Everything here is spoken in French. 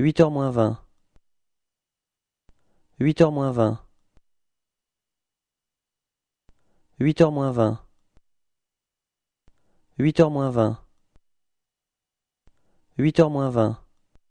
8 heures moins 20. 8 heures moins 20. 8 heures moins 20. 8 heures moins 20. 8 heures moins 20.